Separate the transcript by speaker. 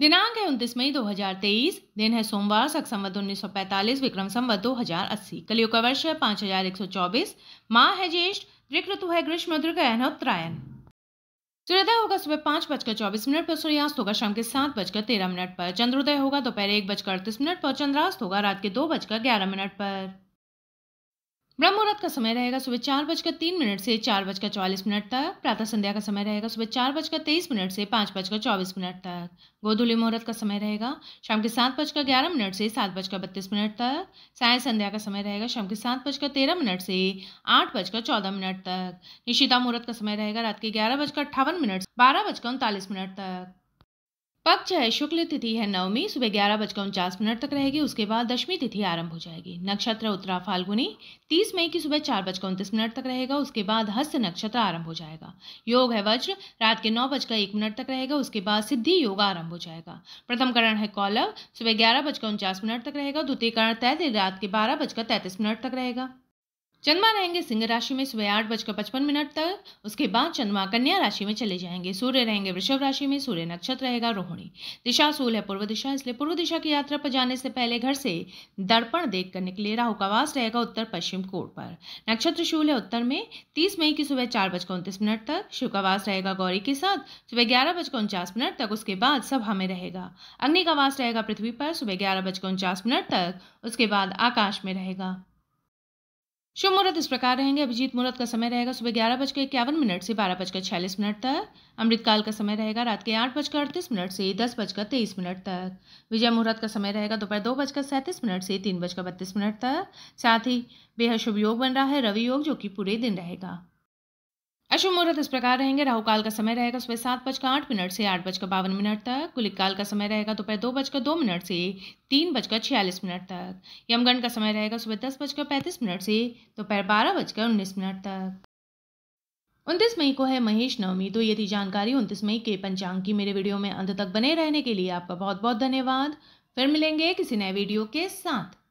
Speaker 1: दिनांक है उनतीस मई 2023 दिन है सोमवार सख संवत उन्नीस सौ पैंतालीस विक्रम संवत दो हजार अस्सी कलियो का वर्ष है पांच हजार एक सौ चौबीस माँ है ज्येष्ठ दृक ऋतु है ग्रीष्म दृगयन है उत्तरायण सूर्योदय होगा सुबह पाँच बजकर चौबीस मिनट पर सूर्यास्त होगा शाम के सात बजकर तेरह मिनट पर चंद्रोदय होगा दोपहर एक बजकर अड़तीस मिनट पर चंद्रास्त होगा रात के दो बजकर ग्यारह मिनट पर ब्रह्म मुहूर्त का समय रहेगा सुबह चार बजकर तीन मिनट से चार बजकर चौवालीस मिनट तक प्रातः संध्या का समय रहेगा सुबह चार बजकर तेईस मिनट से पाँच बजकर चौबीस मिनट तक गोधुली मुहूर्त का समय रहेगा शाम के सात बजकर ग्यारह मिनट से सात बजकर बत्तीस मिनट तक साय संध्या का समय रहेगा शाम के सात बजकर तेरह मिनट से आठ बजकर चौदह मिनट तक निशिता मुहूर्त का समय रहेगा रात के ग्यारह बजकर अट्ठावन मिनट से बारह बजकर उनतालीस मिनट तक पक्ष है शुक्ल तिथि है नवमी सुबह ग्यारह बजकर उनचास मिनट तक रहेगी उसके बाद दशमी तिथि आरंभ हो जाएगी नक्षत्र उत्तरा फाल्गुनी तीस मई की सुबह चार बजकर उनतीस मिनट तक रहेगा उसके बाद हस्त नक्षत्र आरंभ हो जाएगा योग है वज्र रात के नौ बजकर एक मिनट तक रहेगा उसके बाद सिद्धि योग आरंभ हो जाएगा प्रथम करण है कौलव सुबह ग्यारह बजकर उनचास मिनट तक रहेगा द्वितीय करण तय रात के बारह बजकर तैंतीस मिनट तक रहेगा चंद्रमा रहेंगे सिंह राशि में सुबह आठ बजकर पचपन मिनट तक उसके बाद चंद्रमा कन्या राशि में चले जाएंगे सूर्य रहेंगे वृषभ राशि में सूर्य नक्षत्र रहेगा रोहिणी दिशा सूल है पूर्व दिशा इसलिए पूर्व दिशा की यात्रा पर जाने से पहले घर से दर्पण देख कर निकले राहु का वास रहेगा उत्तर पश्चिम कोण पर नक्षत्र शूल है उत्तर में तीस मई की सुबह चार बजकर उनतीस मिनट तक शिव का वास रहेगा गौरी के साथ सुबह ग्यारह बजकर उनचास मिनट तक उसके बाद सभा में रहेगा अग्नि का वास रहेगा पृथ्वी पर सुबह ग्यारह बजकर उनचास मिनट तक उसके बाद आकाश में रहेगा शुभ मुहूर्त इस प्रकार रहेंगे अभिजीत मुहूर्त का समय रहेगा सुबह ग्यारह बजकर इक्यावन मिनट से बारह बजकर छियालीस मिनट तक अमृतकाल का समय रहेगा रात के आठ बजकर अड़तीस मिनट से दस बजकर तेईस मिनट तक विजय मुहूर्त का समय रहेगा दोपहर दो बजकर सैंतीस मिनट से तीन बजकर बत्तीस मिनट तक साथ ही बेहद शुभ योग बन रहा है रवि योग जो कि पूरे दिन रहेगा अशुभ मुहूर्त इस प्रकार रहेंगे राहु काल का समय रहेगा सुबह सात बजकर आठ मिनट से आठ बजकर बावन मिनट तक कुलिक काल का समय रहेगा दोपहर दो बजकर दो मिनट से तीन बजकर छियालीस मिनट तक यमगण का समय रहेगा सुबह दस बजकर पैंतीस मिनट से दोपहर बारह बजकर उन्नीस मिनट तक उनतीस मई को है महेश नवमी तो ये थी जानकारी उनतीस मई के पंचांग की मेरे वीडियो में अंत तक बने रहने के लिए आपका बहुत बहुत धन्यवाद फिर मिलेंगे किसी नए वीडियो के साथ